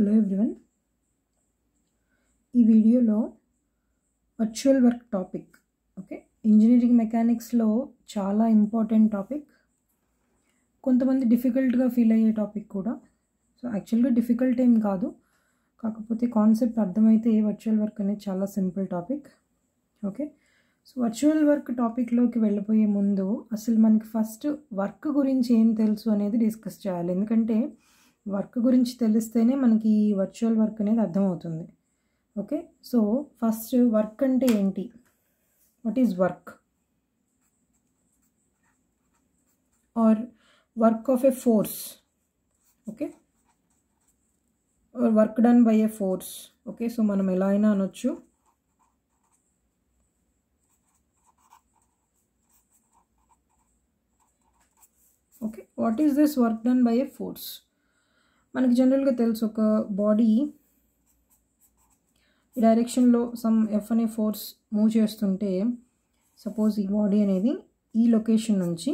Hello everyone ఈ వీడియోలో virtual work topic okay engineering మెకానిక్స్లో చాలా ఇంపార్టెంట్ టాపిక్ కొంతమంది డిఫికల్ట్గా ఫీల్ అయ్యే టాపిక్ కూడా సో యాక్చువల్గా డిఫికల్ట్ ఏం కాదు కాకపోతే కాన్సెప్ట్ అర్థమైతే వర్చువల్ వర్క్ అనేది చాలా simple topic okay so virtual work టాపిక్లోకి వెళ్ళిపోయే ముందు అసలు మనకి ఫస్ట్ వర్క్ గురించి ఏం తెలుసు అనేది డిస్కస్ చేయాలి ఎందుకంటే వర్క్ గురించి తెలుస్తేనే మనకి వర్చువల్ వర్క్ అనేది అర్థమవుతుంది ఓకే సో ఫస్ట్ వర్క్ అంటే ఏంటి what is work or work of a force okay or work done by a force okay so మనం ఎలా అయినా అనొచ్చు okay what is this work done by a force మనకి జనరల్గా తెలుసు ఒక బాడీ ఈ డైరెక్షన్లో సమ్ ఎఫ్ అనే ఫోర్స్ మూవ్ చేస్తుంటే సపోజ్ ఈ బాడీ అనేది ఈ లొకేషన్ నుంచి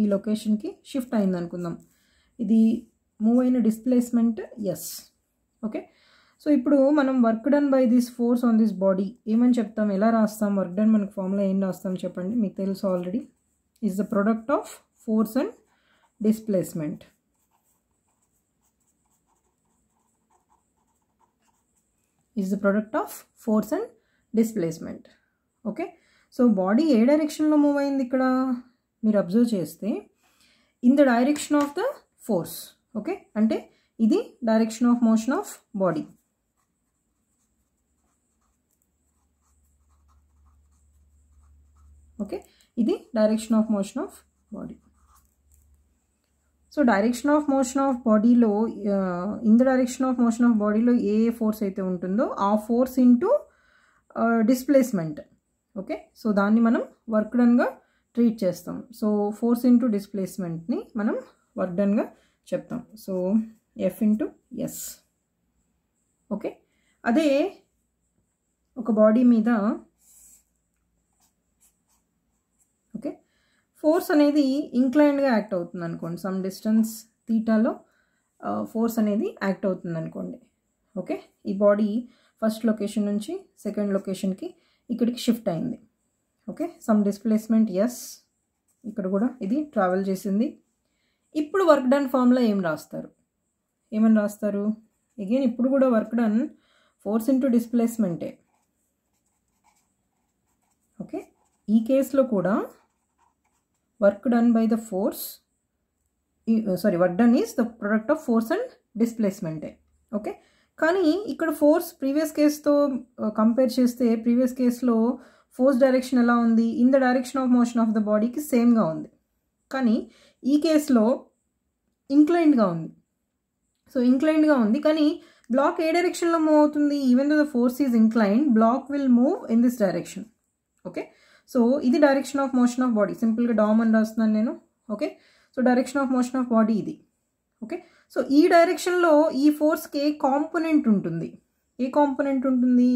ఈ లొకేషన్కి షిఫ్ట్ అయింది అనుకుందాం ఇది మూవ్ అయిన డిస్ప్లేస్మెంట్ ఎస్ ఓకే సో ఇప్పుడు మనం work done by this force on this body ఏమని చెప్తాం ఎలా రాస్తాం వర్క్ డన్ మనకు ఫామ్లో ఏం రాస్తాం చెప్పండి మీకు తెలుసు already is the product of force and displacement is the product of force and displacement okay so body ఏ డైరెక్షన్లో మూవ్ అయింది ఇక్కడ మీరు అబ్జర్వ్ చేస్తే in the direction of the force okay అంటే ఇది direction of motion of body okay ఇది direction of motion of body so direction of motion of బాడీలో in the direction of motion of బాడీలో ఏ ఫోర్స్ అయితే ఉంటుందో ఆ force into displacement okay so దాన్ని మనం వర్క్ డన్గా ట్రీట్ చేస్తాం సో ఫోర్స్ ఇంటూ డిస్ప్లేస్మెంట్ని మనం వర్క్ డన్గా చెప్తాం so F into S okay అదే ఒక బాడీ మీద ఫోర్స్ అనేది ఇంక్లైన్డ్గా యాక్ట్ అవుతుంది అనుకోండి సమ్ డిస్టెన్స్ తీటాలో ఫోర్స్ అనేది యాక్ట్ అవుతుంది అనుకోండి ఓకే ఈ బాడీ ఫస్ట్ లొకేషన్ నుంచి సెకండ్ లొకేషన్కి ఇక్కడికి షిఫ్ట్ అయింది ఓకే సమ్ డిస్ప్లేస్మెంట్ ఎస్ ఇక్కడ కూడా ఇది ట్రావెల్ చేసింది ఇప్పుడు వర్క్ డన్ ఫామ్లో ఏం రాస్తారు ఏమని రాస్తారు అగైన్ ఇప్పుడు కూడా వర్క్ డన్ ఫోర్స్ ఇంటూ డిస్ప్లేస్మెంటే ఓకే ఈ కేసులో కూడా work done by the force sorry uh, work done is the product of force and డిస్ప్లేస్మెంటే ఓకే కానీ ఇక్కడ ఫోర్స్ ప్రీవియస్ కేస్తో కంపేర్ చేస్తే ప్రీవియస్ కేస్లో ఫోర్స్ డైరెక్షన్ ఎలా ఉంది in the direction of motion of the బాడీకి సేమ్గా ఉంది కానీ ఈ కేసులో ఇంక్లైన్డ్గా ఉంది సో ఇంక్లైన్డ్గా ఉంది కానీ బ్లాక్ ఏ డైరెక్షన్లో మూవ్ అవుతుంది even the force is incline block will move in this direction okay so ఇది direction of motion of body సింపుల్గా డామ్ అని రాస్తున్నాను నేను okay so direction of motion of body ఇది ఓకే సో ఈ డైరెక్షన్లో ఈ ఫోర్స్కి ఏ కాంపోనెంట్ ఉంటుంది ఏ కాంపోనెంట్ ఉంటుంది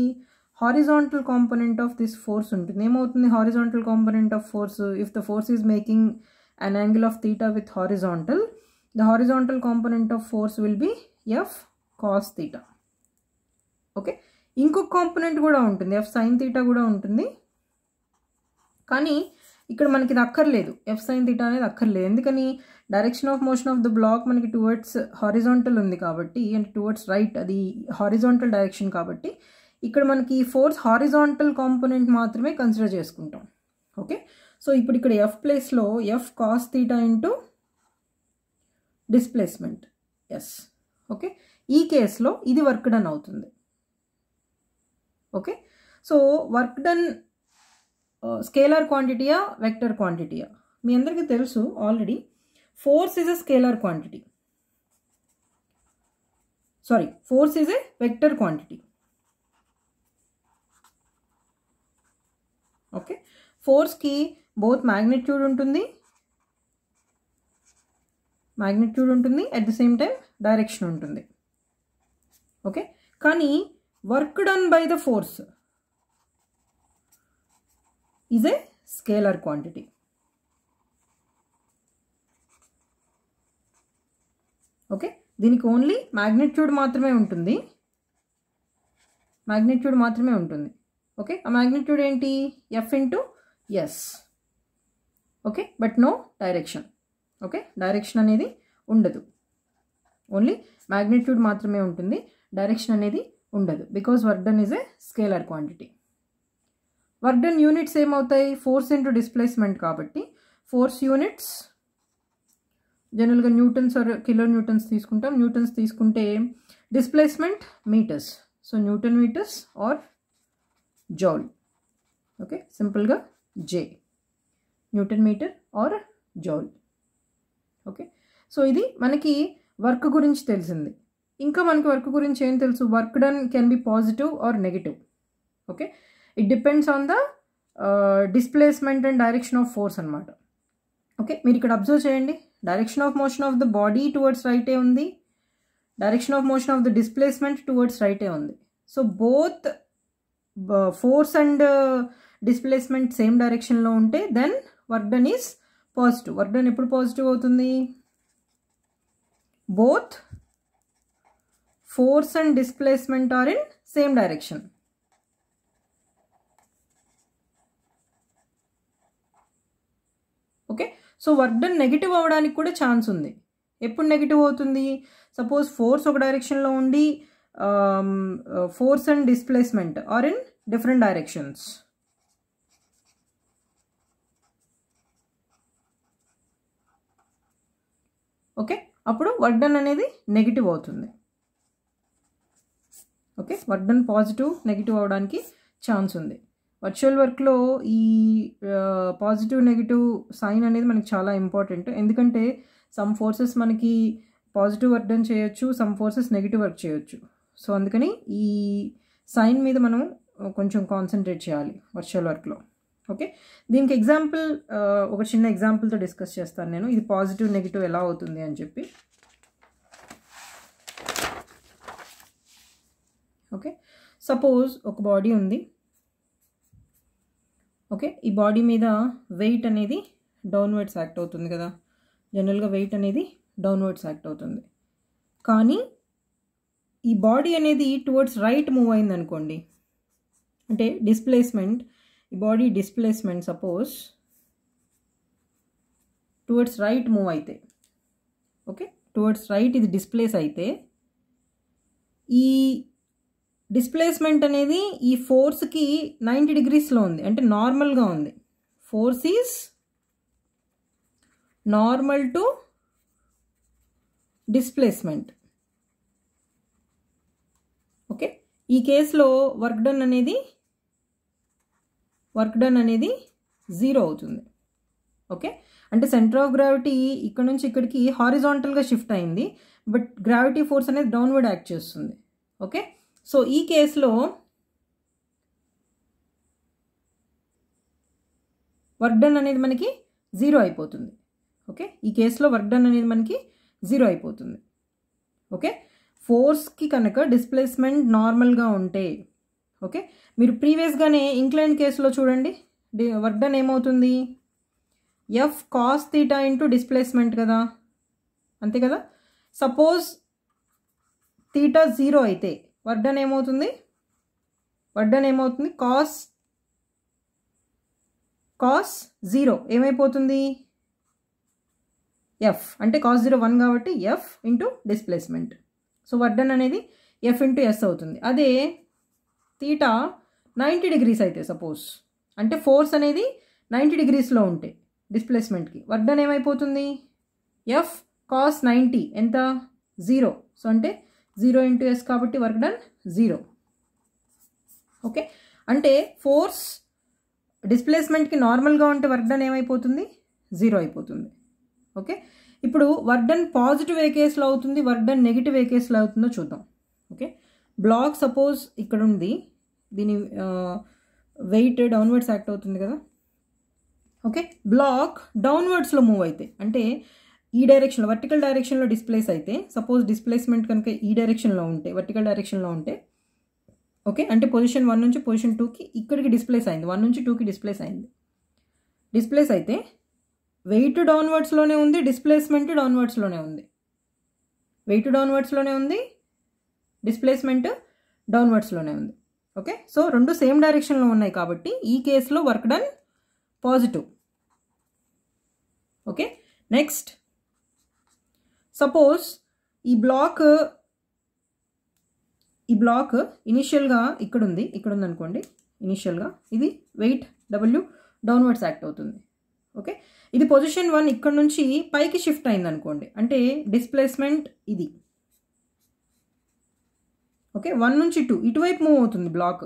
horizontal component of this force ఉంటుంది ఏమవుతుంది horizontal component of force if the force is making an angle of theta with horizontal the horizontal component of force will be F cos theta okay ఇంకొక component కూడా ఉంటుంది F sine theta కూడా ఉంటుంది కానీ ఇక్కడ మనకి ఇది అక్కర్లేదు ఎఫ్ సైన్ థీటా అనేది అక్కర్లేదు ఎందుకని direction of motion of the block మనకి టువర్డ్స్ హారిజాంటల్ ఉంది కాబట్టి అంటే టువర్డ్స్ రైట్ అది హారిజాంటల్ డైరెక్షన్ కాబట్టి ఇక్కడ మనకి ఫోర్స్ హారిజాంటల్ కాంపోనెంట్ మాత్రమే కన్సిడర్ చేసుకుంటాం ఓకే సో ఇప్పుడు ఇక్కడ ఎఫ్ ప్లేస్లో F cos theta into displacement S okay ఈ కేసులో ఇది వర్క్ డన్ అవుతుంది okay so work done scalar క్వాంటిటీయా వెక్టర్ క్వాంటిటీయా మీ అందరికీ తెలుసు already force is a scalar quantity sorry force is a vector quantity okay ఫోర్స్కి బోత్ మ్యాగ్నిట్యూడ్ ఉంటుంది మ్యాగ్నిట్యూడ్ ఉంటుంది at the same time direction ఉంటుంది ఓకే కానీ work done by the force is a scalar quantity. Okay దీనికి only magnitude మాత్రమే ఉంటుంది magnitude మాత్రమే ఉంటుంది ఓకే ఆ మ్యాగ్నిట్యూడ్ ఏంటి F into S okay but no direction okay direction అనేది ఉండదు ఓన్లీ మ్యాగ్నిట్యూడ్ మాత్రమే ఉంటుంది డైరెక్షన్ అనేది ఉండదు because work done is a scalar quantity work done units ఏమవుతాయి ఫోర్స్ ఇంటూ డిస్ప్లేస్మెంట్ కాబట్టి ఫోర్స్ యూనిట్స్ జనరల్గా న్యూటన్స్ ఆర్ కిలో న్యూటన్స్ తీసుకుంటాం న్యూటన్స్ తీసుకుంటే displacement metres so newton metres or joule okay సింపుల్గా J newton metre or joule okay so ఇది మనకి work గురించి తెలిసింది ఇంకా మనకి వర్క్ గురించి ఏం తెలుసు work done can be positive or negative okay it depends on the displacement and direction of force అనమాట ఓకే మీరు ఇక్కడ అబ్జర్వ్ చేయండి direction of motion of the body towards రైటే ఉంది direction of motion of the displacement towards రైటే ఉంది so both force and displacement same డైరెక్షన్లో ఉంటే then work done is positive work done ఎప్పుడు పాజిటివ్ అవుతుంది both force and displacement are in same direction okay so work done negative అవ్వడానికి కూడా chance ఉంది ఎప్పుడు నెగిటివ్ అవుతుంది సపోజ్ ఫోర్స్ ఒక డైరెక్షన్లో ఉండి force and displacement are in different directions okay అప్పుడు వర్క్ డన్ అనేది నెగిటివ్ అవుతుంది okay work done positive negative అవడానికి ఛాన్స్ ఉంది వర్చువల్ వర్క్లో ఈ పాజిటివ్ నెగిటివ్ సైన్ అనేది మనకి చాలా ఇంపార్టెంట్ ఎందుకంటే సమ్ ఫోర్సెస్ మనకి పాజిటివ్ వర్క్ డన్ చేయొచ్చు సమ్ ఫోర్సెస్ నెగిటివ్ వర్క్ చేయొచ్చు సో అందుకని ఈ సైన్ మీద మనం కొంచెం కాన్సన్ట్రేట్ చేయాలి వర్చువల్ వర్క్లో ఓకే దీనికి ఎగ్జాంపుల్ ఒక చిన్న ఎగ్జాంపుల్తో డిస్కస్ చేస్తాను నేను ఇది పాజిటివ్ నెగిటివ్ ఎలా అవుతుంది అని చెప్పి ఓకే సపోజ్ ఒక బాడీ ఉంది ఓకే ఈ బాడీ మీద వెయిట్ అనేది డౌన్వర్డ్స్ యాక్ట్ అవుతుంది కదా జనరల్గా వెయిట్ అనేది డౌన్వర్డ్స్ యాక్ట్ అవుతుంది కానీ ఈ బాడీ అనేది టువర్డ్స్ రైట్ మూవ్ అయింది అనుకోండి అంటే డిస్ప్లేస్మెంట్ ఈ body displacement suppose towards right move అయితే ఓకే టువర్డ్స్ రైట్ ఇది డిస్ప్లేస్ అయితే ఈ డిస్ప్లేస్మెంట్ అనేది ఈ ఫోర్స్కి నైంటీ డిగ్రీస్లో ఉంది అంటే నార్మల్గా ఉంది force is normal to displacement okay ఈ కేసులో వర్క్ డన్ అనేది వర్క్ డన్ అనేది జీరో అవుతుంది ఓకే అంటే సెంటర్ ఆఫ్ గ్రావిటీ ఇక్కడ నుంచి ఇక్కడికి హారిజాంటల్గా షిఫ్ట్ అయింది బట్ గ్రావిటీ ఫోర్స్ అనేది డౌన్వర్డ్ యాక్ట్ చేస్తుంది ఓకే సో ఈ కేసులో వర్క్ డన్ అనేది మనకి జీరో అయిపోతుంది ఓకే ఈ కేసులో వర్క్ డన్ అనేది మనకి జీరో అయిపోతుంది ఓకే ఫోర్స్కి కనుక డిస్ప్లేస్మెంట్ నార్మల్గా ఉంటే ఓకే మీరు ప్రీవియస్గానే ఇంగ్లాండ్ కేసులో చూడండి వర్క్ డన్ ఏమవుతుంది F cos theta into displacement కదా అంతే కదా సపోజ్ తీటా జీరో అయితే వర్డన్ ఏమవుతుంది వర్డన్ ఏమవుతుంది కాస్ కాస్ జీరో ఏమైపోతుంది ఎఫ్ అంటే కాస్ జీరో వన్ కాబట్టి F into displacement so work done అనేది ఎఫ్ ఇంటూ ఎస్ అవుతుంది అదే తీటా నైంటీ డిగ్రీస్ అయితే సపోజ్ అంటే ఫోర్స్ అనేది నైంటీ డిగ్రీస్లో ఉంటే డిస్ప్లేస్మెంట్కి వర్డన్ ఏమైపోతుంది ఎఫ్ కాస్ నైంటీ ఎంత జీరో సో అంటే జీరో ఇంటూ ఎస్ కాబట్టి వర్క్ డన్ జీరో ఓకే అంటే ఫోర్స్ డిస్ప్లేస్మెంట్కి నార్మల్గా ఉంటే వర్క్ డన్ ఏమైపోతుంది జీరో అయిపోతుంది ఓకే ఇప్పుడు వర్క్ డన్ పాజిటివ్ ఏ కేసులో అవుతుంది వర్క్ డన్ నెగిటివ్ ఏ కేసులో అవుతుందో చూద్దాం ఓకే బ్లాక్ సపోజ్ ఇక్కడ ఉంది దీని వెయిట్ డౌన్వర్డ్స్ యాక్ట్ అవుతుంది కదా ఓకే బ్లాక్ డౌన్వర్డ్స్లో మూవ్ అవుతాయి అంటే ఈ డైరెక్షన్లో వర్టికల్ డైరెక్షన్లో డిస్ప్లేస్ అయితే సపోజ్ డిస్ప్లేస్మెంట్ కనుక ఈ డైరెక్షన్లో ఉంటే వర్టికల్ డైరెక్షన్లో ఉంటే ఓకే అంటే పొజిషన్ వన్ నుంచి పొజిషన్ టూకి ఇక్కడికి డిస్ప్లేస్ అయింది వన్ నుంచి టూకి డిస్ప్లేస్ అయింది డిస్ప్లేస్ అయితే వెయిట్ డౌన్వర్డ్స్లోనే ఉంది డిస్ప్లేస్మెంట్ డౌన్వర్డ్స్లోనే ఉంది వెయిట్ డౌన్వర్డ్స్లోనే ఉంది డిస్ప్లేస్మెంట్ డౌన్వర్డ్స్లోనే ఉంది ఓకే సో రెండు సేమ్ డైరెక్షన్లో ఉన్నాయి కాబట్టి ఈ కేసులో work done positive okay next suppose ఈ బ్లాక్ ఈ బ్లాక్ ఇనిషియల్గా ఇక్కడ ఉంది ఇక్కడ ఉంది అనుకోండి ఇనిషియల్గా ఇది వెయిట్ డబ్ల్యూ డౌన్వర్డ్స్ యాక్ట్ అవుతుంది ఓకే ఇది పొజిషన్ వన్ ఇక్కడ నుంచి పైకి షిఫ్ట్ అయింది అనుకోండి అంటే డిస్ప్లేస్మెంట్ ఇది ఓకే వన్ నుంచి టూ ఇటువైపు మూవ్ అవుతుంది బ్లాక్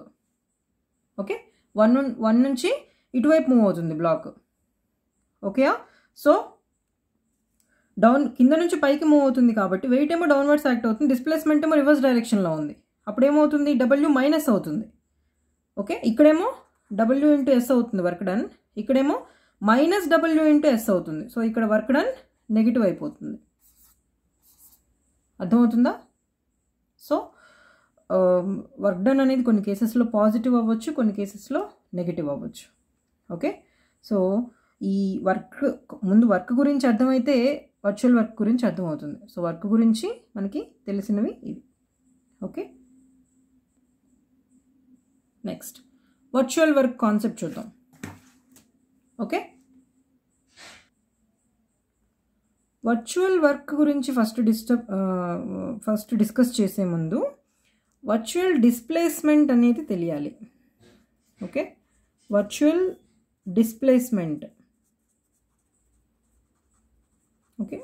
ఓకే వన్ వన్ నుంచి ఇటువైపు మూవ్ అవుతుంది బ్లాక్ ఓకేయా సో డౌన్ కింద నుంచి పైకి మూవ్ అవుతుంది కాబట్టి వెయిట్ ఏమో డౌన్వర్డ్స్ యాక్ట్ అవుతుంది డిస్ప్లేస్మెంట్ ఏమో రివర్స్ డైరెక్షన్లో ఉంది అప్పుడు ఏమవుతుంది డబ్ల్యూ మైనస్ అవుతుంది ఓకే ఇక్కడేమో డబ్ల్యూ ఇంటూ ఎస్ అవుతుంది వర్క్ డన్ ఇక్కడేమో మైనస్ డబ్ల్యూ ఇంటూ ఎస్ అవుతుంది సో ఇక్కడ వర్క్ డన్ నెగిటివ్ అయిపోతుంది అర్థమవుతుందా సో వర్క్ డన్ అనేది కొన్ని కేసెస్లో పాజిటివ్ అవ్వచ్చు కొన్ని కేసెస్లో నెగిటివ్ అవ్వచ్చు ఓకే సో ఈ వర్క్ ముందు వర్క్ గురించి అర్థమైతే వర్చువల్ వర్క్ గురించి అర్థమవుతుంది సో వర్క్ గురించి మనకి తెలిసినవి ఇవి okay next virtual work concept చూద్దాం ఓకే వర్చువల్ వర్క్ గురించి ఫస్ట్ డిస్టర్బ్ ఫస్ట్ డిస్కస్ చేసే ముందు వర్చువల్ డిస్ప్లేస్మెంట్ అనేది తెలియాలి ఓకే వర్చువల్ డిస్ప్లేస్మెంట్ ఓకే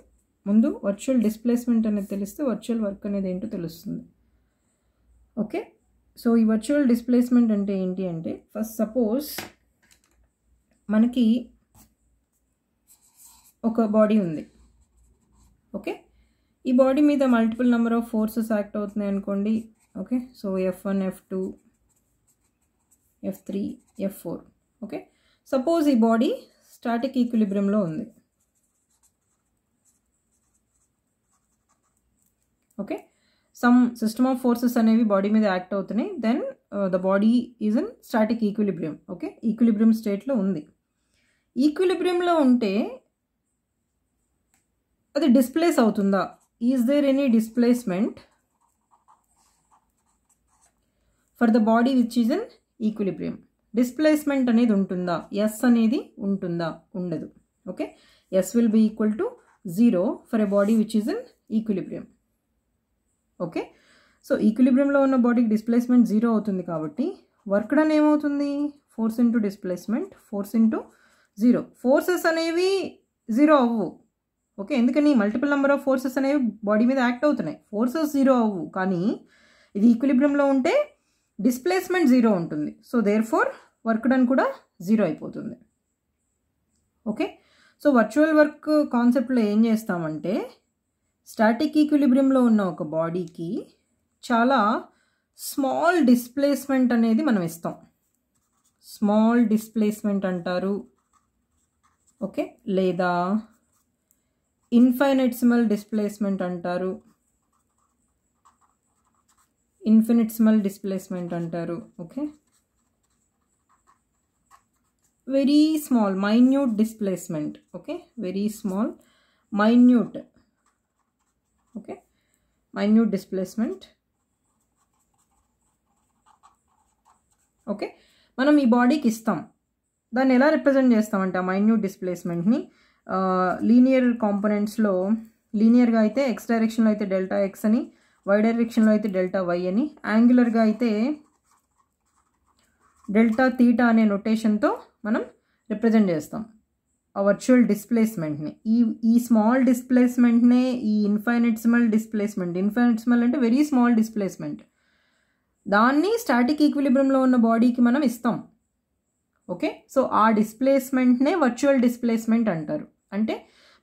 ముందు వర్చువల్ డిస్ప్లేస్మెంట్ అనేది తెలిస్తే వర్చువల్ వర్క్ అనేది ఏంటో తెలుస్తుంది ఓకే సో ఈ వర్చువల్ డిస్ప్లేస్మెంట్ అంటే ఏంటి అంటే ఫస్ట్ సపోజ్ మనకి ఒక బాడీ ఉంది ఓకే ఈ బాడీ మీద multiple number of forces act అవుతున్నాయి అనుకోండి okay so F one F two F three F four okay suppose ఈ బాడీ స్టాటిక్ ఈక్విలిబ్రియంలో ఉంది okay some system of forces అనేవి బాడీ మీద యాక్ట్ అవుతున్నాయి then the body is in static equilibrium okay equilibrium స్టేట్లో ఉంది ఈక్విలిబ్రియంలో ఉంటే అది డిస్ప్లేస్ అవుతుందా is there any displacement for the body which is in equilibrium displacement అనేది ఉంటుందా ఎస్ అనేది ఉంటుందా ఉండదు okay S will be equal to zero for a body which is in equilibrium okay so ఈక్విలిబ్రియంలో ఉన్న బాడీకి డిస్ప్లేస్మెంట్ జీరో అవుతుంది కాబట్టి వర్క్ డన్ ఏమవుతుంది force into displacement force into zero forces అనేవి జీరో అవ్వు ఓకే ఎందుకని మల్టిపుల్ నెంబర్ ఆఫ్ ఫోర్సెస్ అనేవి బాడీ మీద యాక్ట్ అవుతున్నాయి ఫోర్సెస్ జీరో అవ్వు కానీ ఇది ఈక్విలిబ్రియంలో ఉంటే డిస్ప్లేస్మెంట్ జీరో ఉంటుంది so therefore work done కూడా జీరో అయిపోతుంది ఓకే సో వర్చువల్ వర్క్ కాన్సెప్ట్లో ఏం చేస్తామంటే స్టాటిక్ ఈక్విలిబ్రియంలో ఉన్న ఒక బాడీకి చాలా స్మాల్ డిస్ప్లేస్మెంట్ అనేది మనం ఇస్తాం స్మాల్ డిస్ప్లేస్మెంట్ అంటారు ఓకే లేదా ఇన్ఫైనెట్సిమల్ డిస్ప్లేస్మెంట్ అంటారు ఇన్ఫినిట్సిమల్ డిస్ప్లేస్మెంట్ అంటారు okay very small minute displacement okay very small minute minute displacement okay మనం ఈ బాడీకి ఇస్తాం దాన్ని ఎలా రిప్రజెంట్ చేస్తామంటే ఆ మైన్యూట్ డిస్ప్లేస్మెంట్ని లీనియర్ కాంపొనెంట్స్లో లీనియర్గా అయితే ఎక్స్ డైరెక్షన్లో అయితే డెల్టా ఎక్స్ అని వై డైరెక్షన్లో అయితే డెల్టా వై అని యాంగులర్గా అయితే డెల్టా తీటా అనే నొటేషన్తో మనం రిప్రజెంట్ చేస్తాం వర్చువల్ డిస్ప్లేస్మెంట్ని ఈ ఈ స్మాల్ డిస్ప్లేస్మెంట్నే ఈ ఇన్ఫైనిట్స్మల్ డిస్ప్లేస్మెంట్ ఇన్ఫైనిట్స్మల్ అంటే వెరీ స్మాల్ డిస్ప్లేస్మెంట్ దాన్ని స్టాటిక్ ఈక్విలిబ్రంలో ఉన్న బాడీకి మనం ఇస్తాం ఓకే సో ఆ డిస్ప్లేస్మెంట్నే వర్చువల్ డిస్ప్లేస్మెంట్ అంటారు అంటే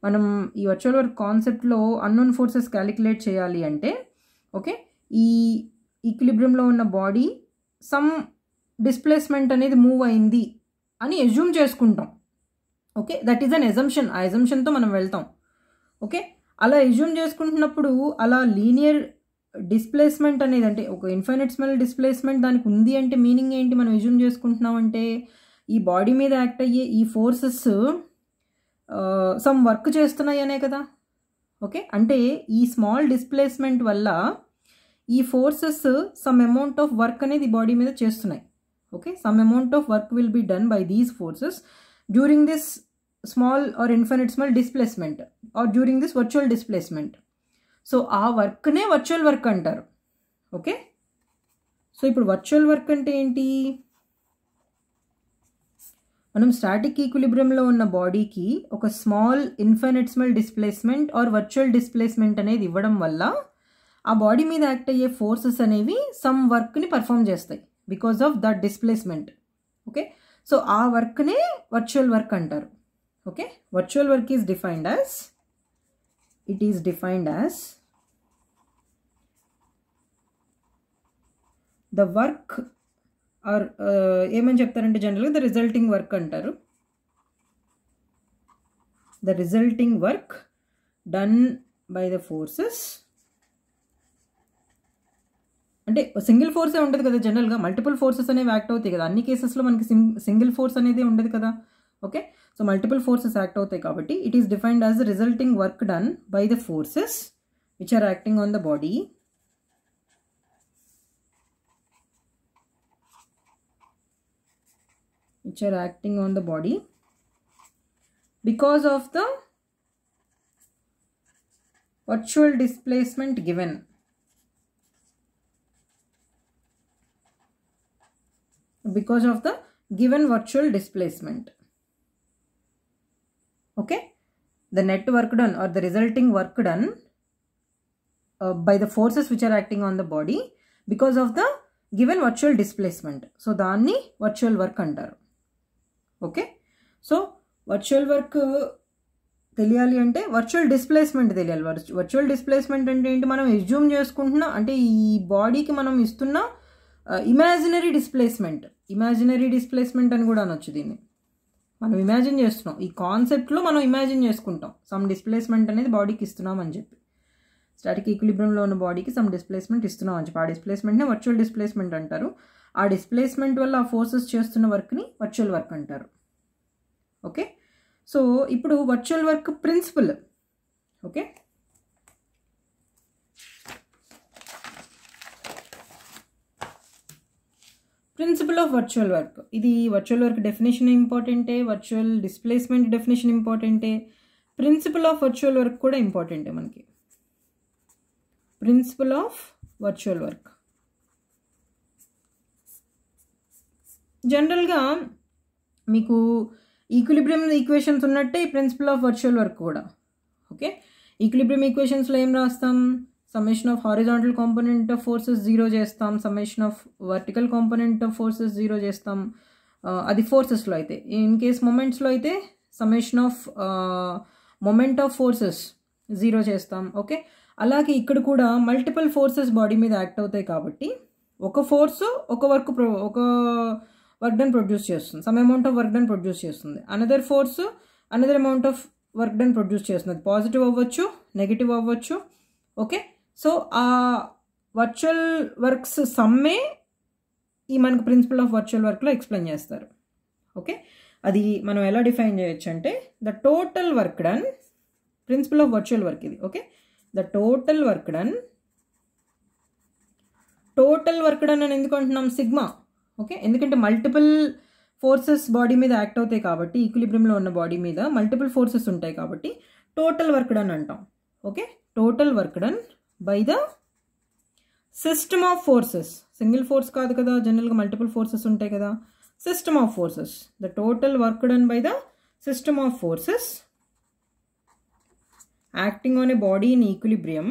మనం ఈ వర్చువల్ వర్క్ కాన్సెప్ట్లో అన్నోన్ ఫోర్సెస్ క్యాలిక్యులేట్ చేయాలి అంటే ఓకే ఈ ఈక్విలిబ్రంలో ఉన్న బాడీ సమ్ డిస్ప్లేస్మెంట్ అనేది మూవ్ అయింది అని ఎజ్యూమ్ చేసుకుంటాం okay that is an assumption ఆ ఎజంప్షన్తో మనం వెళ్తాం ఓకే అలా ఎజ్యూమ్ చేసుకుంటున్నప్పుడు అలా లీనియర్ డిస్ప్లేస్మెంట్ అనేది అంటే ఒక ఇన్ఫైనట్ స్మెల్ డిస్ప్లేస్మెంట్ దానికి ఉంది అంటే మీనింగ్ ఏంటి మనం ఎజ్యూమ్ చేసుకుంటున్నాం అంటే ఈ బాడీ మీద యాక్ట్ అయ్యే ఈ ఫోర్సెస్ సమ్ వర్క్ చేస్తున్నాయి అనే కదా ఓకే అంటే ఈ స్మాల్ డిస్ప్లేస్మెంట్ వల్ల ఈ forces some amount of work అనేది బాడీ మీద చేస్తున్నాయి okay some amount of work will be done by these forces during this small or infinitesimal displacement or during this virtual displacement. So ఆ వర్క్నే virtual work అంటారు okay so ఇప్పుడు virtual work అంటే ఏంటి మనం స్టాటిక్ ఈక్విలిబ్రియంలో ఉన్న బాడీకి ఒక small infinitesimal displacement or virtual displacement అనేది ఇవ్వడం వల్ల ఆ బాడీ మీద యాక్ట్ అయ్యే ఫోర్సెస్ అనేవి సమ్ వర్క్ని పర్ఫామ్ చేస్తాయి because of that displacement okay so आ वर्क ने वर्चुअल वर्क अंटर okay virtual work is defined as it is defined as the work or एमन चार जनरल द रिजल्टिंग वर्क अटर the resulting work done by the forces అంటే single force ఏ ఉండిది కదా జనరల్ గా మల్టిపుల్ ఫోర్సెస్ అనే యాక్ట్ అవుతాయి కదా అన్ని కేసెస్ లో మనకి సింగల్ ఫోర్స్ అనేది ఉండిది కదా okay so multiple forces act అవుతాయి కాబట్టి it is defined as the resulting work done by the forces which are acting on the body which are acting on the body because of the వాట్ షుల్ displacement given because of the given virtual displacement. Okay, the net work done or the resulting work done uh, by the forces which are acting on the body because of the given virtual displacement. So, danni virtual work అంటారు okay so virtual work తెలియాలి అంటే virtual displacement తెలియాలి virtual displacement అంటే ఏంటి మనం assume చేసుకుంటున్నా అంటే ఈ బాడీకి మనం ఇస్తున్న ఇమాజినరీ డిస్ప్లేస్మెంట్ ఇమాజినరీ డిస్ప్లేస్మెంట్ అని కూడా అనొచ్చు దీన్ని మనం ఇమాజిన్ చేస్తున్నాం ఈ కాన్సెప్ట్లో మనం ఇమాజిన్ చేసుకుంటాం సమ్ డిస్ప్లేస్మెంట్ అనేది బాడీకి ఇస్తున్నాం అని చెప్పి స్టాటిక్ ఈక్విలిబ్రియంలో ఉన్న బాడీకి సమ్ డిస్ప్లేస్మెంట్ ఇస్తున్నాం అని చెప్పి ఆ డిస్ప్లేస్మెంట్నే వర్చువల్ డిస్ప్లేస్మెంట్ అంటారు ఆ డిస్ప్లేస్మెంట్ వల్ల ఆ ఫోర్సెస్ చేస్తున్న వర్క్ని వర్చువల్ వర్క్ అంటారు ఓకే సో ఇప్పుడు virtual work principle okay principle of virtual work ఇది వర్చువల్ వర్క్ డెఫినేషన్ ఇంపార్టెంటే వర్చువల్ డిస్ప్లేస్మెంట్ డెఫినేషన్ ఇంపార్టెంటే ప్రిన్సిపల్ ఆఫ్ వర్చువల్ వర్క్ కూడా ఇంపార్టెంటే మనకి ప్రిన్సిపల్ ఆఫ్ వర్చువల్ వర్క్ జనరల్గా మీకు ఈక్విలిబ్రియం ఈక్వేషన్స్ ఉన్నట్టే ఈ ప్రిన్సిపల్ ఆఫ్ వర్చువల్ వర్క్ కూడా ఓకే ఈక్విలిబ్రియం ఈక్వేషన్స్లో ఏం రాస్తాం summation of horizontal component of forces zero చేస్తాం summation of vertical component of forces zero చేస్తాం అది ఫోర్సెస్లో అయితే ఇన్ కేస్ మొమెంట్స్లో అయితే summation of moment of forces zero చేస్తాం ఓకే అలాగే ఇక్కడ కూడా మల్టిపుల్ ఫోర్సెస్ బాడీ మీద యాక్ట్ అవుతాయి కాబట్టి ఒక ఫోర్స్ ఒక వర్క్ ఒక వర్క్ డన్ ప్రొడ్యూస్ చేస్తుంది some amount of work done produce చేస్తుంది another force another amount of work done produce చేస్తుంది పాజిటివ్ అవ్వచ్చు నెగిటివ్ అవ్వచ్చు ఓకే సో ఆ వర్చువల్ వర్క్స్ సమ్మే ఈ మనకు ప్రిన్సిపల్ ఆఫ్ వర్చువల్ వర్క్లో ఎక్స్ప్లెయిన్ చేస్తారు ఓకే అది మనం ఎలా డిఫైన్ చేయొచ్చు అంటే the total work done principle of virtual work ఇది okay the total work done total work done అని ఎందుకు అంటున్నాం సిగ్మా ఓకే ఎందుకంటే మల్టిపుల్ ఫోర్సెస్ బాడీ మీద యాక్ట్ అవుతాయి కాబట్టి ఈక్విలిబ్రియంలో ఉన్న బాడీ మీద మల్టిపుల్ ఫోర్సెస్ ఉంటాయి కాబట్టి టోటల్ వర్క్ డన్ అంటాం okay total work done by the system of forces single force కాదు కదా జనరల్గా మల్టిపుల్ ఫోర్సెస్ ఉంటాయి కదా system of forces the total work done by the system of forces acting on a body in equilibrium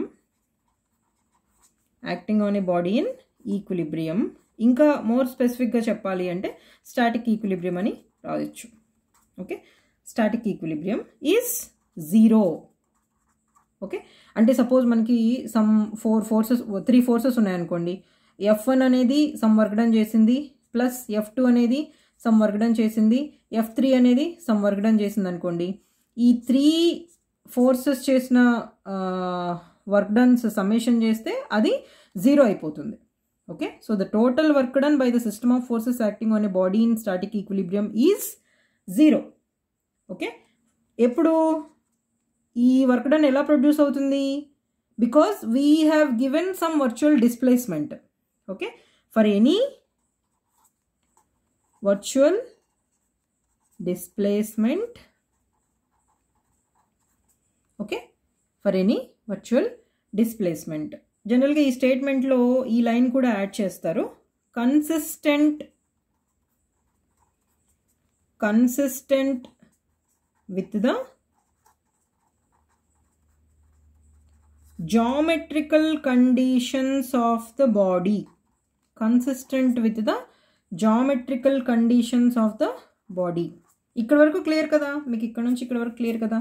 acting on a body in equilibrium ఇంకా more స్పెసిఫిక్గా చెప్పాలి అంటే static equilibrium అని రావచ్చు okay static equilibrium is zero okay అంటే suppose మనకి some four forces three forces ఉన్నాయనుకోండి F one అనేది సమ్ వర్క్ డన్ చేసింది ప్లస్ ఎఫ్ టూ అనేది సమ్ వర్క్ డన్ చేసింది ఎఫ్ త్రీ అనేది సమ్ వర్క్ డన్ చేసింది అనుకోండి ఈ త్రీ ఫోర్సెస్ చేసిన వర్క్ డన్స్ సమ్మేషన్ చేస్తే అది జీరో అయిపోతుంది okay so the total work done by the system of forces acting on a body in static equilibrium is zero okay ఎప్పుడు ఈ వర్క్ డన్ ఎలా ప్రొడ్యూస్ అవుతుంది because we have given some virtual displacement okay for any virtual displacement okay for any virtual displacement జనరల్గా ఈ స్టేట్మెంట్లో ఈ line కూడా add చేస్తారు consistent consistent with the geometrical conditions of the body consistent with the geometrical conditions of the body ఇక్కడ వరకు clear కదా మీకు ఇక్కడ నుంచి ఇక్కడ వరకు క్లియర్ కదా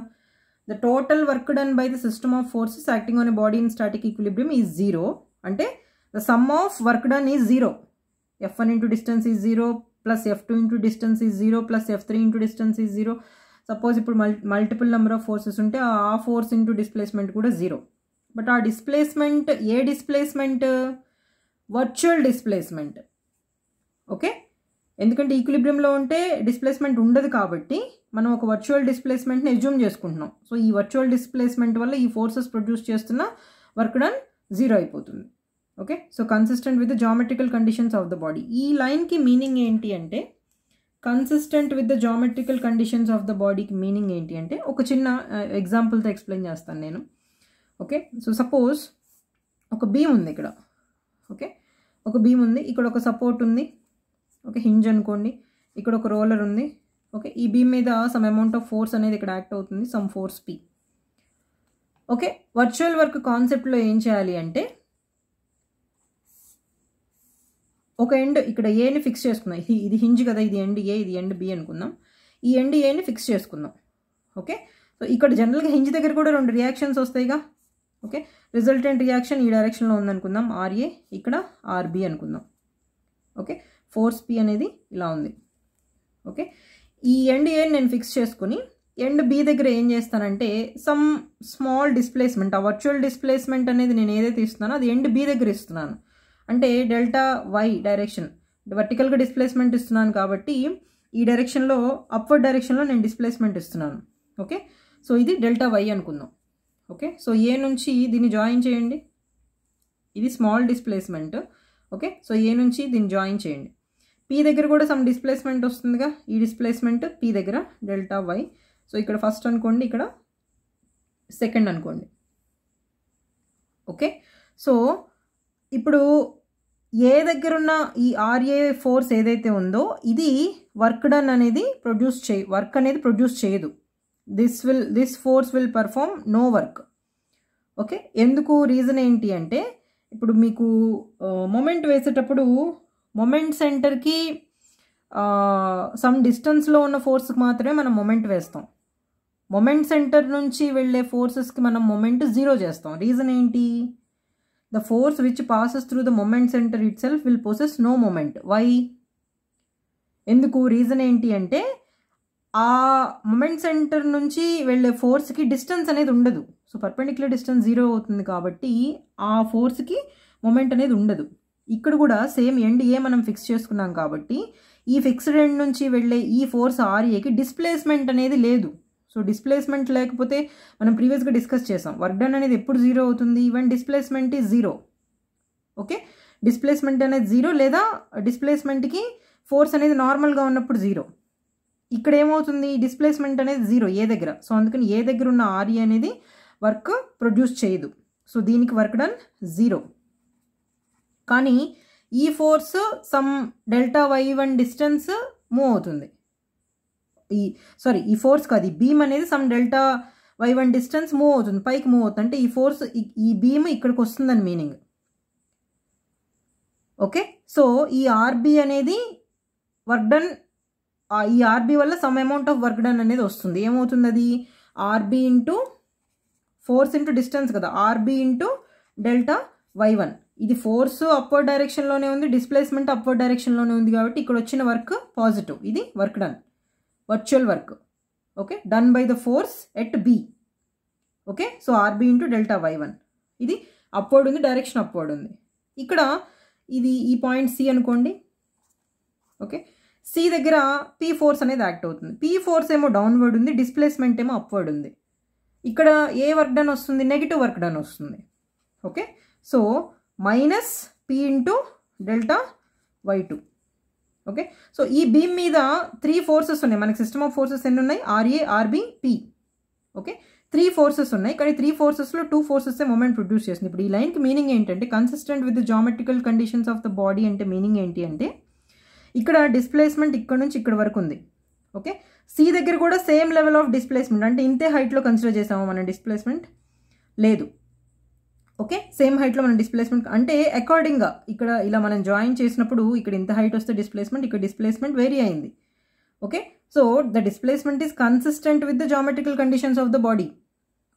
the total work done by the system of forces acting on body in static equilibrium is zero అంటే the sum of work done is zero F one into distance is zero plus F two into distance is zero plus F three into distance is zero suppose ఇప్పుడు మల్ multiple number of forces ఉంటే ఆ force into displacement కూడా zero but ఆ displacement a displacement virtual displacement okay ఎందుకంటే ఈక్విలిబ్రియంలో ఉంటే displacement ఉండదు కాబట్టి మనం ఒక వర్చువల్ డిస్ప్లేస్మెంట్ని ఎజ్యూమ్ చేసుకుంటున్నాం సో ఈ వర్చువల్ డిస్ప్లేస్మెంట్ వల్ల ఈ ఫోర్సెస్ ప్రొడ్యూస్ చేస్తున్న వర్క్ డన్ జీరో అయిపోతుంది okay so consistent with the geometrical conditions of the body ఈ లైన్కి మీనింగ్ ఏంటి అంటే consistent with the geometrical conditions of the బాడీకి మీనింగ్ ఏంటి అంటే ఒక చిన్న ఎగ్జాంపుల్తో uh, ఎక్స్ప్లెయిన్ చేస్తాను నేను ఓకే సో సపోజ్ ఒక బీమ్ ఉంది ఇక్కడ ఓకే ఒక బీమ్ ఉంది ఇక్కడ ఒక సపోర్ట్ ఉంది ఓకే హింజ్ అనుకోండి ఇక్కడ ఒక రోలర్ ఉంది ఓకే ఈ బీమ్ మీద సమ్ అమౌంట్ ఆఫ్ ఫోర్స్ అనేది ఇక్కడ యాక్ట్ అవుతుంది some force P okay virtual work కాన్సెప్ట్లో ఏం చేయాలి అంటే ఒక ఎండ్ ఇక్కడ ఏని ఫిక్స్ చేసుకుందాం ఇది హింజ్ కదా ఇది ఎండ్ ఏ ఇది ఎండ్ బి అనుకుందాం ఈ ఎండ్ ఏని ఫిక్స్ చేసుకుందాం ఓకే సో ఇక్కడ జనరల్గా హింజ్ దగ్గర కూడా రెండు రియాక్షన్స్ వస్తాయిగా ఓకే రిజల్టెంట్ రియాక్షన్ ఈ డైరెక్షన్లో ఉందనుకుందాం ఆర్ఏ ఇక్కడ ఆర్బి అనుకుందాం ఓకే ఫోర్స్ పి అనేది ఇలా ఉంది ఓకే ఈ ఎండ్ ఏ నేను ఫిక్స్ చేసుకుని ఎండ్ బి దగ్గర ఏం చేస్తానంటే సమ్ స్మాల్ డిస్ప్లేస్మెంట్ ఆ వర్చువల్ డిస్ప్లేస్మెంట్ అనేది నేను ఏదైతే ఇస్తున్నానో అది ఎండ్ బి దగ్గర ఇస్తున్నాను అంటే డెల్టా వై డైరెక్షన్ వర్టికల్గా డిస్ప్లేస్మెంట్ ఇస్తున్నాను కాబట్టి ఈ డైరెక్షన్లో అప్వర్డ్ డైరెక్షన్లో నేను డిస్ప్లేస్మెంట్ ఇస్తున్నాను ఓకే సో ఇది డెల్టా వై అనుకుందాం ఓకే సో ఏ నుంచి దీన్ని జాయిన్ చేయండి ఇది small displacement okay so A నుంచి దీన్ని జాయిన్ చేయండి పీ దగ్గర కూడా సమ్ డిస్ప్లేస్మెంట్ వస్తుందిగా ఈ డిస్ప్లేస్మెంట్ పీ దగ్గర డెల్టా వై సో ఇక్కడ ఫస్ట్ అనుకోండి ఇక్కడ సెకండ్ అనుకోండి ఓకే సో ఇప్పుడు ఏ దగ్గర ఉన్న ఈ ఆర్ఏ ఫోర్స్ ఏదైతే ఉందో ఇది వర్క్ డన్ అనేది ప్రొడ్యూస్ చే వర్క్ అనేది ప్రొడ్యూస్ చేయదు this will this force will perform no work okay ఎందుకు రీజన్ ఏంటి అంటే ఇప్పుడు మీకు మొమెంట్ వేసేటప్పుడు మొమెంట్ సెంటర్కి సమ్ డిస్టెన్స్లో ఉన్న ఫోర్స్కి మాత్రమే మనం మొమెంట్ వేస్తాం మొమెంట్ సెంటర్ నుంచి వెళ్ళే ఫోర్సెస్కి మనం మొమెంట్ జీరో చేస్తాం రీజన్ ఏంటి the force which passes through the moment centre itself will possess no moment why ఎందుకు రీజన్ ఏంటి అంటే ఆ మొమెంట్ సెంటర్ నుంచి వెళ్ళే ఫోర్స్కి డిస్టెన్స్ అనేది ఉండదు సో పర్పెండిక్యులర్ డిస్టెన్స్ జీరో అవుతుంది కాబట్టి ఆ ఫోర్స్కి మొమెంట్ అనేది ఉండదు ఇక్కడ కూడా సేమ్ ఎండ్ ఏ మనం ఫిక్స్ చేసుకున్నాం కాబట్టి ఈ ఫిక్స్డ్ ఎండ్ నుంచి వెళ్ళే ఈ ఫోర్స్ ఆర్ఏకి డిస్ప్లేస్మెంట్ అనేది లేదు సో డిస్ప్లేస్మెంట్ లేకపోతే మనం ప్రీవియస్గా డిస్కస్ చేసాం వర్క్ డన్ అనేది ఎప్పుడు జీరో అవుతుంది even displacement is zero okay displacement అనేది జీరో లేదా డిస్ప్లేస్మెంట్కి ఫోర్స్ అనేది నార్మల్గా ఉన్నప్పుడు జీరో ఇక్కడ ఏమవుతుంది డిస్ప్లేస్మెంట్ అనేది జీరో ఏ దగ్గర సో అందుకని ఏ దగ్గర ఉన్న ఆర్ఏ అనేది వర్క్ ప్రొడ్యూస్ చేయదు సో దీనికి వర్క్ డన్ జీరో కానీ ఈ force some delta Y one distance move అవుతుంది ఈ సారీ ఈ ఫోర్స్ కాదు ఈ బీమ్ అనేది some delta Y one distance move అవుతుంది పైకి మూవ్ అవుతుంది అంటే ఈ ఫోర్స్ ఈ బీమ్ ఇక్కడికి వస్తుందని మీనింగ్ ఓకే సో ఈ ఆర్బి అనేది వర్క్ డన్ ఈ ఆర్బీ వల్ల some amount of work done అనేది వస్తుంది ఏమవుతుంది అది RB into force into distance కదా RB into delta Y one ఇది ఫోర్స్ అప్వర్డ్ డైరెక్షన్లోనే ఉంది డిస్ప్లేస్మెంట్ అప్వర్డ్ డైరెక్షన్లోనే ఉంది కాబట్టి ఇక్కడ వచ్చిన వర్క్ పాజిటివ్ ఇది work done virtual work okay done by the force at B okay so RB into delta Y one ఇది అప్వర్డ్ ఉంది డైరెక్షన్ అప్వర్డ్ ఉంది ఇక్కడ ఇది ఈ పాయింట్ సి అనుకోండి ఓకే సి దగ్గర పీ ఫోర్స్ అనేది యాక్ట్ అవుతుంది పీ ఫోర్స్ ఏమో డౌన్వర్డ్ ఉంది డిస్ప్లేస్మెంట్ ఏమో అప్వర్డ్ ఉంది ఇక్కడ ఏ వర్క్ డన్ వస్తుంది నెగిటివ్ వర్క్ డన్ వస్తుంది okay so minus P into delta Y two okay so ఈ బీమ్ మీద త్రీ ఫోర్సెస్ ఉన్నాయి మనకి సిస్టమ్ ఆఫ్ ఫోర్సెస్ ఎన్ని ఉన్నాయి RA RB P okay three forces ఉన్నాయి కానీ త్రీ ఫోర్సెస్లో టూ ఫోర్సెస్ మూమెంట్ ప్రొడ్యూస్ చేస్తుంది ఇప్పుడు ఈ లైన్కి మీనింగ్ ఏంటంటే consistent with geometrical conditions of the body అంటే మీనింగ్ ఏంటి అంటే ఇక్కడ డిస్ప్లేస్మెంట్ ఇక్కడ నుంచి ఇక్కడ వరకు ఉంది ఓకే సి దగ్గర కూడా సేమ్ లెవెల్ ఆఫ్ డిస్ప్లేస్మెంట్ అంటే ఇంతే హైట్లో కన్సిడర్ చేసాము మనం డిస్ప్లేస్మెంట్ లేదు ఓకే సేమ్ హైట్లో మనం డిస్ప్లేస్మెంట్ అంటే అకార్డింగ్గా ఇక్కడ ఇలా మనం జాయిన్ చేసినప్పుడు ఇక్కడ ఇంత హైట్ వస్తే డిస్ప్లేస్మెంట్ ఇక్కడ డిస్ప్లేస్మెంట్ వేరీ అయింది okay so the displacement is consistent with the geometrical conditions of the body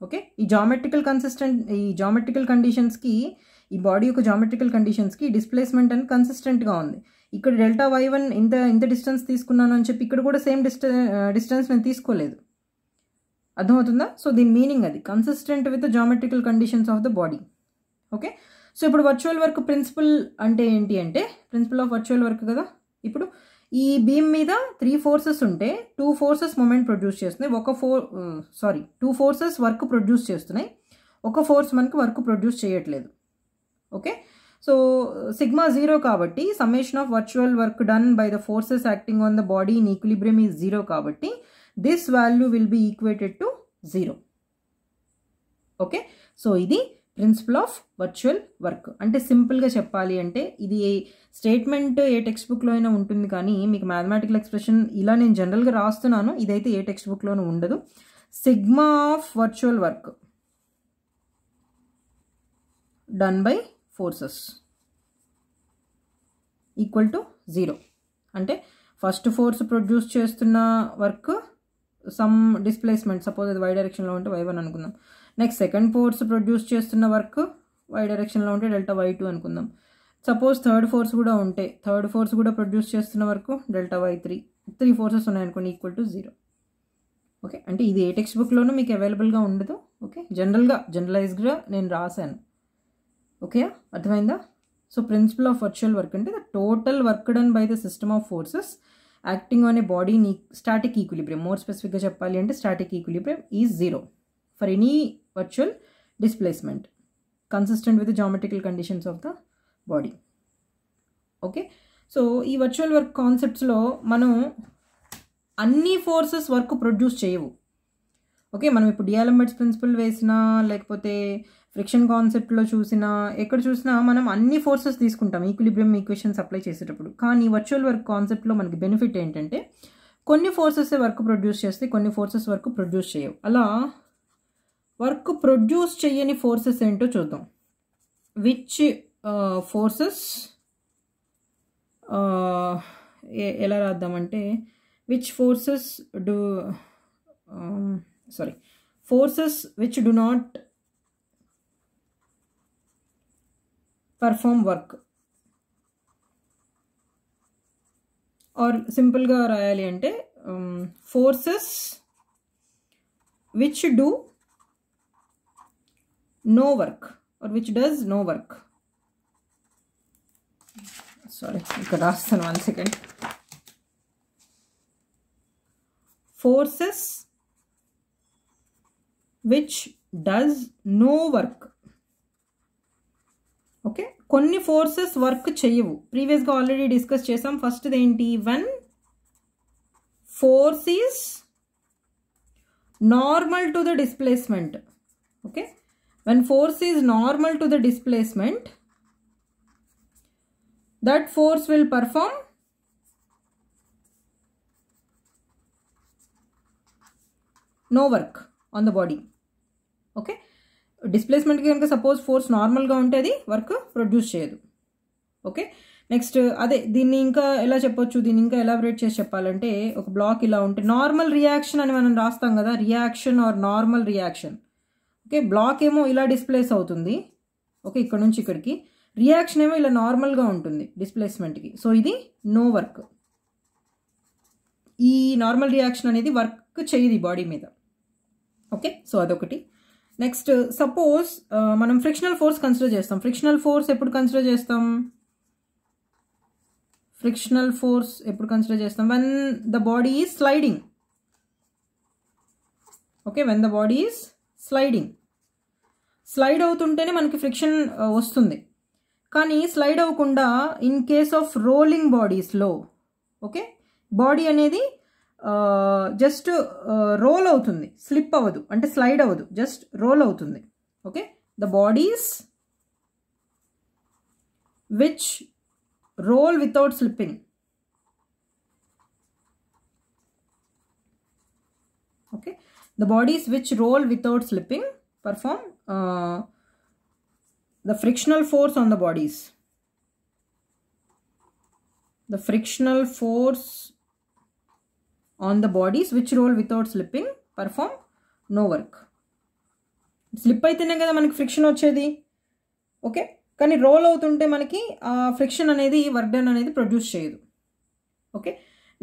okay ఈ జామెట్రికల్ కన్సిస్టెంట్ ఈ జామెట్రికల్ కండిషన్స్కి ఈ బాడీ యొక్క జామెట్రికల్ కండిషన్స్కి డిస్ప్లేస్మెంట్ అని కన్సిస్టెంట్గా ఉంది ఇక్కడ డెల్టా వై వన్ ఇంత ఇంత డిస్టెన్స్ తీసుకున్నాను అని చెప్పి ఇక్కడ కూడా సేమ్ డిస్ట డిస్టెన్స్ నేను తీసుకోలేదు అర్థమవుతుందా సో దీని మీనింగ్ అది consistent with geometrical conditions of the body okay so ఇప్పుడు వర్చువల్ వర్క్ ప్రిన్సిపల్ అంటే ఏంటి అంటే ప్రిన్సిపల్ ఆఫ్ వర్చువల్ వర్క్ కదా ఇప్పుడు ఈ బీమ్ మీద త్రీ ఫోర్సెస్ ఉంటే టూ ఫోర్సెస్ మూమెంట్ ప్రొడ్యూస్ చేస్తున్నాయి ఒక four sorry two forces work produce చేస్తున్నాయి ఒక ఫోర్స్ మనకు వర్క్ ప్రొడ్యూస్ చేయట్లేదు ఓకే సో సిగ్మా జీరో కాబట్టి summation of virtual work done by the forces acting on the body in equilibrium is zero కాబట్టి this value will be equated to zero okay so ఇది principle of virtual work అంటే సింపుల్గా చెప్పాలి అంటే ఇది statement ఏ text బుక్లో అయినా ఉంటుంది కానీ మీకు మ్యాథమెటికల్ ఎక్స్ప్రెషన్ ఇలా నేను జనరల్గా రాస్తున్నాను ఇదైతే ఏ టెక్స్ట్ బుక్లోనూ ఉండదు sigma of virtual work done by forces equal to zero అంటే ఫస్ట్ ఫోర్స్ ప్రొడ్యూస్ చేస్తున్న వర్క్ సమ్ డిస్ప్లేస్మెంట్ సపోజ్ అది వై డైరెక్షన్లో ఉంటే వై వన్ అనుకుందాం నెక్స్ట్ సెకండ్ ఫోర్స్ ప్రొడ్యూస్ చేస్తున్న వర్క్ వై డైరెక్షన్లో ఉంటే డెల్టా వై టూ అనుకుందాం సపోజ్ థర్డ్ ఫోర్స్ కూడా ఉంటే థర్డ్ ఫోర్స్ కూడా ప్రొడ్యూస్ చేస్తున్న వరకు delta Y three three forces ఉన్నాయనుకోండి ఈక్వల్ టు జీరో ఓకే అంటే ఇది ఏ టెక్స్ట్ బుక్లోనూ మీకు అవైలబుల్గా ఉండదు ఓకే జనరల్గా జనరలైజ్డ్గా నేను రాశాను ఓకే అర్థమైందా so principle of virtual work అంటే the total work done by the system of forces acting on a body static equilibrium more స్పెసిఫిక్గా చెప్పాలి అంటే static equilibrium is zero for any virtual displacement consistent with geometrical conditions of the body okay so ఈ virtual work కాన్సెప్ట్స్లో మనం అన్ని forces work produce చేయవు okay మనం ఇప్పుడు డియాలంబర్ట్స్ ప్రిన్సిపల్ వేసినా లేకపోతే ఫ్రిక్షన్ కాన్సెప్ట్లో చూసినా ఎక్కడ చూసినా మనం అన్ని ఫోర్సెస్ తీసుకుంటాం ఈక్విలిబ్రియం ఈక్వేషన్స్ అప్లై చేసేటప్పుడు కానీ వర్చువల్ వర్క్ కాన్సెప్ట్లో మనకి బెనిఫిట్ ఏంటంటే కొన్ని ఫోర్సెస్ వర్క్ ప్రొడ్యూస్ చేస్తే కొన్ని ఫోర్సెస్ వర్క్ ప్రొడ్యూస్ చేయవు అలా వర్క్ ప్రొడ్యూస్ చేయని ఫోర్సెస్ ఏంటో చూద్దాం విచ్ ఫోర్సెస్ ఎలా రాద్దామంటే which forces do sorry forces which do not perform work और सिंपल रही forces which do no work और which does no work sorry one second forces which does no work okay कोई force work previous already discuss first one force normal to the displacement okay one force normal to the displacement that force will perform no work on okay డిస్ప్లేస్మెంట్కి కనుక suppose force నార్మల్గా ఉంటే అది work produce చేయదు okay next అదే దీన్ని ఇంకా ఎలా చెప్పొచ్చు దీన్ని ఇంకా ఎలాబరేట్ చేసి చెప్పాలంటే ఒక బ్లాక్ ఇలా ఉంటే నార్మల్ రియాక్షన్ అని మనం రాస్తాం కదా reaction R normal reaction okay block ఏమో ఇలా డిస్ప్లేస్ అవుతుంది ఓకే ఇక్కడ నుంచి ఇక్కడికి రియాక్షన్ ఏమో ఇలా నార్మల్గా ఉంటుంది డిస్ప్లేస్మెంట్కి సో ఇది నో వర్క్ ఈ నార్మల్ రియాక్షన్ అనేది వర్క్ చేయదు బాడీ మీద ఓకే సో అదొకటి నెక్స్ట్ సపోజ్ uh, uh, మనం ఫ్రిక్షనల్ ఫోర్స్ కన్సిడర్ చేస్తాం ఫ్రిక్షనల్ ఫోర్స్ ఎప్పుడు కన్సిడర్ చేస్తాం ఫ్రిక్షనల్ ఫోర్స్ ఎప్పుడు కన్సిడర్ చేస్తాం when the body is sliding okay when the body is sliding slide అవుతుంటేనే మనకి ఫ్రిక్షన్ uh, వస్తుంది కానీ స్లైడ్ అవ్వకుండా ఇన్ కేస్ ఆఫ్ రోలింగ్ బాడీస్లో ఓకే బాడీ అనేది just uh, roll out undi. slip avadu and slide avadu. just roll out undi. okay the bodies which roll without slipping okay the bodies which roll without slipping perform uh, the frictional force on the bodies the frictional force on the body switch roll without slipping perform no work slip అయితేనే కదా మనకి friction వచ్చేది okay కానీ role అవుతుంటే మనకి friction అనేది work done అనేది produce చేయదు ఓకే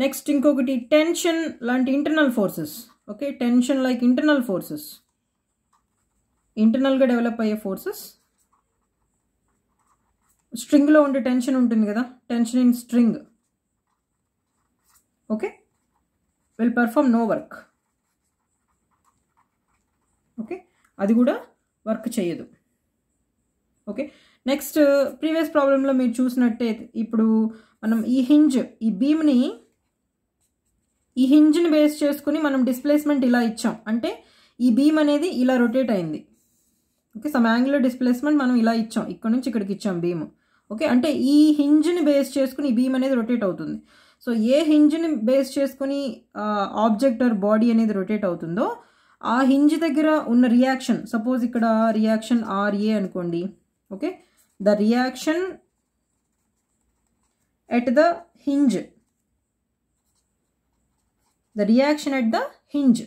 నెక్స్ట్ ఇంకొకటి టెన్షన్ లాంటి internal forces okay tension like internal forces ఇంటర్నల్గా డెవలప్ అయ్యే ఫోర్సెస్ స్ట్రింగ్లో ఉండే టెన్షన్ ఉంటుంది కదా tension in string okay will perform no work okay అది కూడా వర్క్ చేయదు ఓకే నెక్స్ట్ ప్రీవియస్ ప్రాబ్లంలో మీరు చూసినట్టే ఇప్పుడు మనం ఈ హింజ్ ఈ బీమ్ని ఈ హింజ్ని బేస్ చేసుకుని మనం డిస్ప్లేస్మెంట్ ఇలా ఇచ్చాం అంటే ఈ బీమ్ అనేది ఇలా రొటేట్ అయింది ఓకే సమ్ యాంగులర్ డిస్ప్లేస్మెంట్ మనం ఇలా ఇచ్చాం ఇక్కడ నుంచి ఇక్కడికి ఇచ్చాం బీమ్ ఓకే అంటే ఈ హింజ్ని బేస్ చేసుకుని ఈ బీమ్ అనేది రొటేట్ అవుతుంది సో ఏ హింజ్ని బేస్ చేసుకుని ఆబ్జెక్ట్ ఆర్ బాడీ అనేది రొటేట్ అవుతుందో ఆ హింజ్ దగ్గర ఉన్న రియాక్షన్ సపోజ్ ఇక్కడ రియాక్షన్ ఆర్ఏ అనుకోండి okay the reaction at the hinge the reaction at the hinge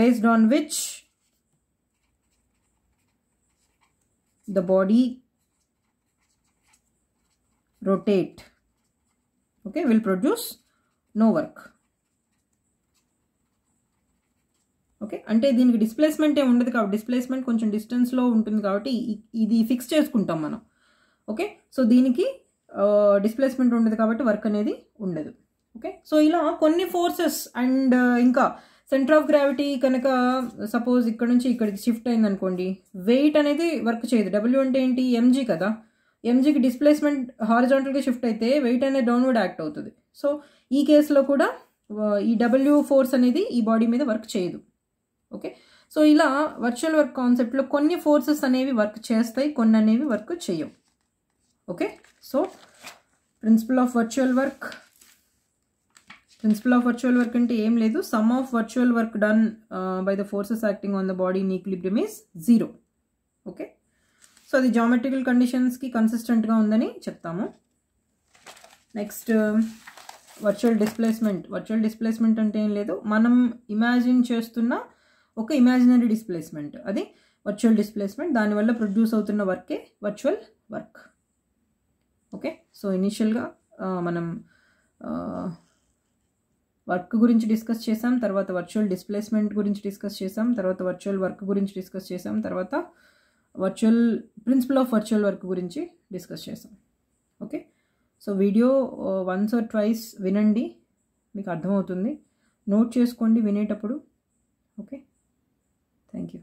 based on which the body rotate okay will produce no work okay అంటే దీనికి displacement ఏమి ఉండదు కాబట్టి డిస్ప్లేస్మెంట్ కొంచెం డిస్టెన్స్లో ఉంటుంది కాబట్టి ఇది ఫిక్స్ చేసుకుంటాం మనం ఓకే సో దీనికి డిస్ప్లేస్మెంట్ ఉండదు కాబట్టి వర్క్ అనేది ఉండదు ఓకే సో ఇలా కొన్ని ఫోర్సెస్ అండ్ uh, ఇంకా సెంటర్ ఆఫ్ గ్రావిటీ కనుక సపోజ్ ఇక్కడ నుంచి ఇక్కడికి షిఫ్ట్ అయింది అనుకోండి వెయిట్ అనేది వర్క్ చేయదు డబ్ల్యూ అంటే ఏంటి ఎంజీ కదా ఎంజీకి డిస్ప్లేస్మెంట్ హారిజాంటల్గా షిఫ్ట్ అయితే వెయిట్ అనేది డౌన్వర్డ్ యాక్ట్ అవుతుంది సో ఈ కేసులో కూడా uh, ఈ డబ్ల్యూ ఫోర్స్ అనేది ఈ బాడీ మీద వర్క్ చేయదు ఓకే సో ఇలా వర్చువల్ వర్క్ కాన్సెప్ట్లో కొన్ని ఫోర్సెస్ అనేవి వర్క్ చేస్తాయి కొన్ని అనేవి వర్క్ చేయవు okay so principle of virtual work principle of virtual work అంటే ఏం లేదు sum of virtual work done by the forces acting on the body in equilibrium is zero okay so అది geometrical కండిషన్స్కి కన్సిస్టెంట్గా ఉందని చెప్తాము next virtual displacement virtual displacement అంటే ఏం లేదు మనం ఇమాజిన్ చేస్తున్న ఒక ఇమాజినరీ డిస్ప్లేస్మెంట్ అది వర్చువల్ డిస్ప్లేస్మెంట్ దానివల్ల ప్రొడ్యూస్ అవుతున్న వర్కే వర్చువల్ వర్క్ ఓకే సో ఇనీషియల్గా మనం వర్క్ గురించి డిస్కస్ చేసాం తర్వాత వర్చువల్ డిస్ప్లేస్మెంట్ గురించి డిస్కస్ చేసాం తర్వాత వర్చువల్ వర్క్ గురించి డిస్కస్ చేసాం తర్వాత virtual principle of virtual work గురించి డిస్కస్ చేసాం okay so video once or twice వినండి మీకు అర్థమవుతుంది నోట్ చేసుకోండి వినేటప్పుడు ఓకే థ్యాంక్ యూ